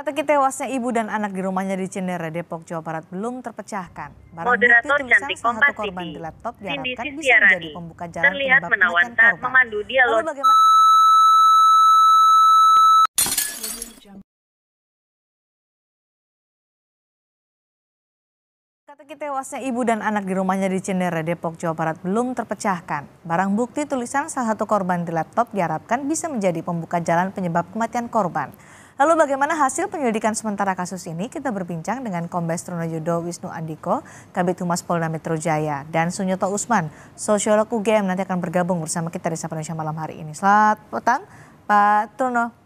Teka-teki tewasnya ibu dan anak di rumahnya di Cinere, Depok, Jawa Barat belum terpecahkan. Barang Moderator bukti tulisan salah satu korban di laptop diharapkan bisa menjadi pembuka jalan terlihat menawan korban. memandu dialog. Lalu bagaimana? teki tewasnya ibu dan anak di rumahnya di Cendera, Depok, Jawa Barat belum terpecahkan. Barang bukti tulisan salah satu korban di laptop diharapkan bisa menjadi pembuka jalan penyebab kematian korban. Lalu bagaimana hasil penyelidikan sementara kasus ini? Kita berbincang dengan Kombes Yudo Wisnu Andiko, Kabit Humas Polda Metro Jaya, dan Sunyoto Usman, sosiolog UGM nanti akan bergabung bersama kita di Sapa Indonesia malam hari ini. Selamat petang, Pak Truno.